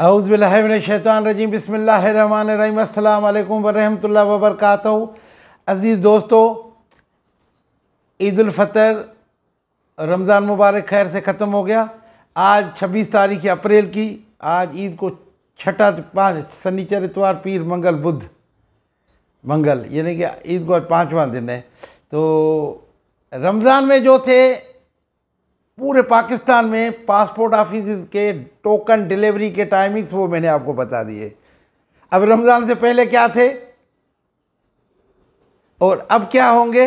अउज़बिल्लाशैतरजीम बसमीम अल्लाम वरहमल वबरक अज़ीज़ दोस्तों ईदालफ़तर रमज़ान मुबारक खैर से ख़त्म हो गया आज 26 तारीख अप्रैल की आज ईद को छठा पाँच शनिचर इतवार पीर मंगल बुध मंगल यानी कि ईद को आज पाँचवा दिन है तो रमज़ान में जो थे पूरे पाकिस्तान में पासपोर्ट ऑफिस के टोकन डिलीवरी के टाइमिंग्स वो मैंने आपको बता दिए अब रमज़ान से पहले क्या थे और अब क्या होंगे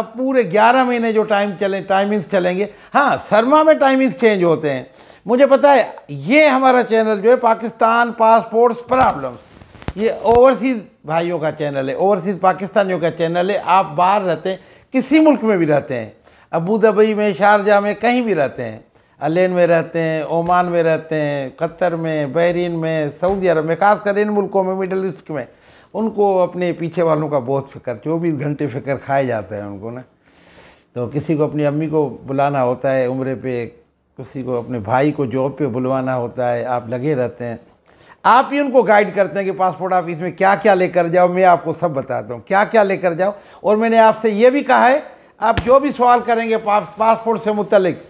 अब पूरे 11 महीने जो टाइम चले टाइमिंग्स चलेंगे हाँ सरमा में टाइमिंग्स चेंज होते हैं मुझे पता है ये हमारा चैनल जो है पाकिस्तान पासपोर्ट्स प्रॉब्लम्स ये ओवरसीज़ भाइयों का चैनल है ओवरसीज़ पाकिस्तानियों का चैनल है आप बाहर रहते हैं किसी मुल्क में भी रहते हैं अबू धाबी में शारजा में कहीं भी रहते हैं अलेन में रहते हैं ओमान में रहते हैं कतर में बहरीन में सऊदी अरब में खासकर इन मुल्कों में मिडल ईस्ट में उनको अपने पीछे वालों का बहुत फिक्र चौबीस घंटे फिक्र खाए जाते हैं उनको ना तो किसी को अपनी अम्मी को बुलाना होता है उम्र पे किसी को अपने भाई को जॉब पे बुलवाना होता है आप लगे रहते हैं आप ही उनको गाइड करते हैं कि पासपोर्ट ऑफिस में क्या क्या लेकर जाओ मैं आपको सब बताता हूँ क्या क्या लेकर जाओ और मैंने आपसे ये भी कहा है आप जो भी सवाल करेंगे पासपोर्ट से मुतलिक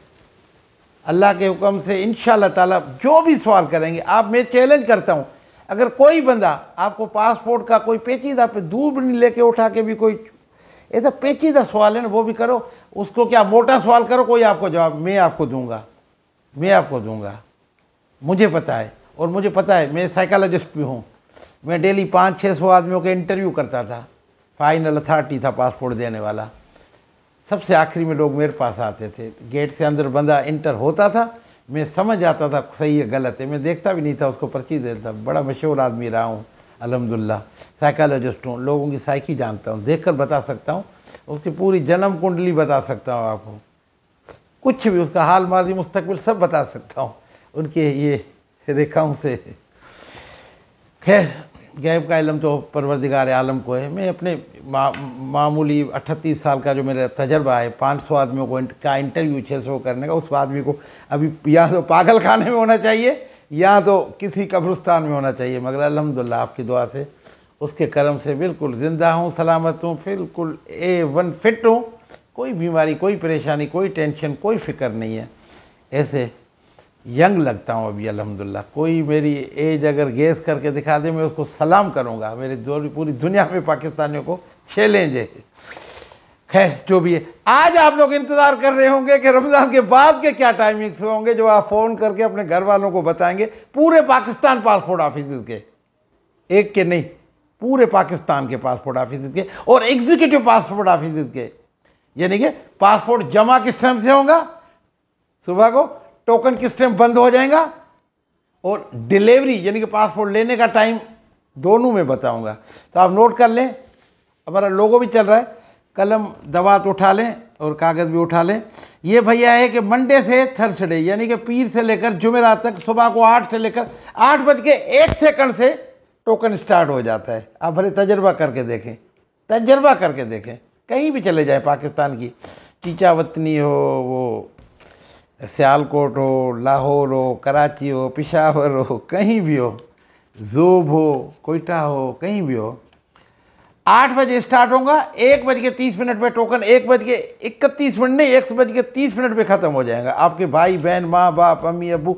अल्लाह के हुक्म से इन ताला जो भी सवाल करेंगे आप मैं चैलेंज करता हूँ अगर कोई बंदा आपको पासपोर्ट का कोई पेचीदा पे दूर नहीं लेके उठा के भी कोई ऐसा पेचीदा सवाल है ना वो भी करो उसको क्या मोटा सवाल करो कोई आपको जवाब मैं आपको दूंगा मैं आपको दूंगा मुझे पता है और मुझे पता है मैं साइकोलॉजिस्ट भी हूँ मैं डेली पाँच छः सौ आदमियों के इंटरव्यू करता था फाइनल अथॉरिटी था पासपोर्ट देने वाला सबसे आखिरी में लोग मेरे पास आते थे गेट से अंदर बंदा इंटर होता था मैं समझ आता था सही है गलत है मैं देखता भी नहीं था उसको पर्ची देता बड़ा मशहूर आदमी रहा हूँ अलहमदिल्ला साइकोलॉजिस्ट हूँ लोगों की साइकी जानता हूँ देख कर बता सकता हूँ उसकी पूरी जन्म कुंडली बता सकता हूँ आपको कुछ भी उसका हाल माजी मुस्तकबिल सब बता सकता हूँ उनके ये रेखाओं से खैर गैब का इलम तो परवरदिगार आलम को है मैं अपने मा, मामूली अट्ठतीस साल का जो मेरा तजर्बा है पाँच सौ आदमियों को का इंटरव्यू छः सौ करने का उस आदमी को अभी या तो पागल खाने में होना चाहिए या तो किसी कब्रस्तान में होना चाहिए मगर अलहमदिल्ला आपकी दुआ से उसके करम से बिल्कुल ज़िंदा हूँ सलामत हूँ बिल्कुल ए वन फिट हूँ कोई बीमारी कोई परेशानी कोई टेंशन कोई फिक्र नहीं है ऐसे यंग लगता हूँ अभी अल्हम्दुलिल्लाह कोई मेरी एज अगर गेस करके दिखा दे मैं उसको सलाम करूँगा मेरे पूरी दुनिया में पाकिस्तानियों को चैलेंज है खैर जो भी है आज आप लोग इंतज़ार कर रहे होंगे कि रमज़ान के बाद के क्या टाइमिंग्स होंगे जो आप फ़ोन करके अपने घर वालों को बताएंगे पूरे पाकिस्तान पासपोर्ट ऑफिस के एक के नहीं पूरे पाकिस्तान के पासपोर्ट ऑफिस के और एग्जीक्यूटिव पासपोर्ट ऑफिस के यानी कि पासपोर्ट जमा किस टाइम से होगा सुबह को टोकन किस टाइम बंद हो जाएगा और डिलीवरी यानी कि पासपोर्ट लेने का टाइम दोनों में बताऊंगा तो आप नोट कर लें हमारा लोगो भी चल रहा है कलम दवात तो उठा लें और कागज़ भी उठा लें ये भैया है कि मंडे से थर्सडे यानी कि पीर से लेकर जुमेरात तक सुबह को आठ से लेकर आठ बज के एक सेकंड से टोकन स्टार्ट हो जाता है आप भले तजर्बा करके देखें तजर्बा करके देखें कहीं भी चले जाए पाकिस्तान की चीचा वतनी हो वो सियालकोट हो लाहौर हो कराची हो पिशावर हो कहीं भी हो जोब हो कोयटा हो कहीं भी हो आठ बजे स्टार्ट होगा एक बज के तीस मिनट पे टोकन एक बज के इकतीस मिनट नहीं एक बज के तीस मिनट पे ख़त्म हो जाएगा आपके भाई बहन माँ बाप अम्मी अबू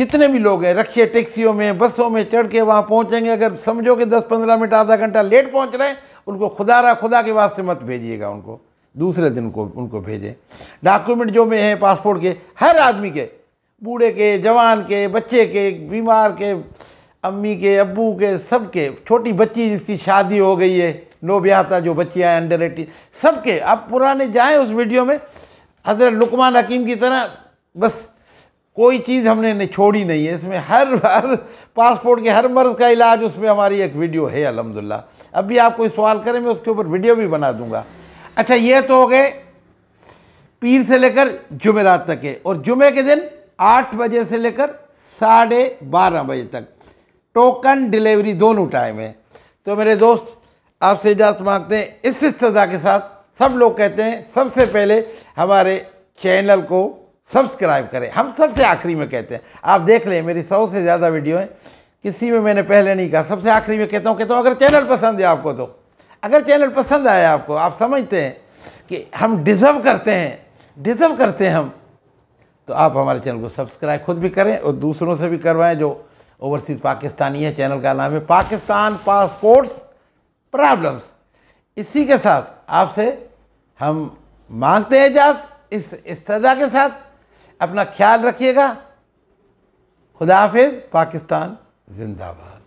जितने भी लोग हैं रखिए टैक्सियों में बसों में चढ़ के वहाँ पहुँचेंगे अगर समझो कि दस पंद्रह मिनट आधा घंटा लेट पहुँच रहे हैं उनको खुदा रहा खुदा के वास्ते मत भेजिएगा उनको दूसरे दिन को उनको भेजें डॉक्यूमेंट जो में हैं पासपोर्ट के हर आदमी के बूढ़े के जवान के बच्चे के बीमार के अम्मी के अबू के सब के छोटी बच्ची जिसकी शादी हो गई है नो ब्याहता जो बच्ची आए अंडर एटीन सब के आप पुराने जाएँ उस वीडियो में हजरत लुकमान हकीम की तरह बस कोई चीज़ हमने नहीं छोड़ी नहीं है इसमें हर हर पासपोर्ट के हर मर्ज़ का इलाज उसमें हमारी एक वीडियो है अलहमदिल्ला अब भी सवाल करें मैं उसके ऊपर वीडियो भी बना दूंगा अच्छा ये तो हो गए पीर से लेकर जुमेरात तक है और जुमे के दिन आठ बजे से लेकर साढ़े बारह बजे तक टोकन डिलीवरी दोनों टाइम है तो मेरे दोस्त आपसे इजाज़त मांगते हैं इस सजा के साथ सब लोग कहते हैं सबसे पहले हमारे चैनल को सब्सक्राइब करें हम सबसे आखिरी में कहते हैं आप देख लें मेरी सौ से ज़्यादा वीडियो हैं किसी में मैंने पहले नहीं कहा सबसे आखिरी में कहता हूँ कहता हूँ अगर चैनल पसंद है आपको तो अगर चैनल पसंद आया आपको आप समझते हैं कि हम डिज़र्व करते हैं डिज़र्व करते हैं हम तो आप हमारे चैनल को सब्सक्राइब खुद भी करें और दूसरों से भी करवाएं जो ओवरसीज़ पाकिस्तानी है चैनल का नाम है पाकिस्तान पासपोर्ट्स प्रॉब्लम्स इसी के साथ आपसे हम मांगते हैं जात इस इस्तः के साथ अपना ख्याल रखिएगा खुदा हाफिज़ पाकिस्तान जिंदाबाद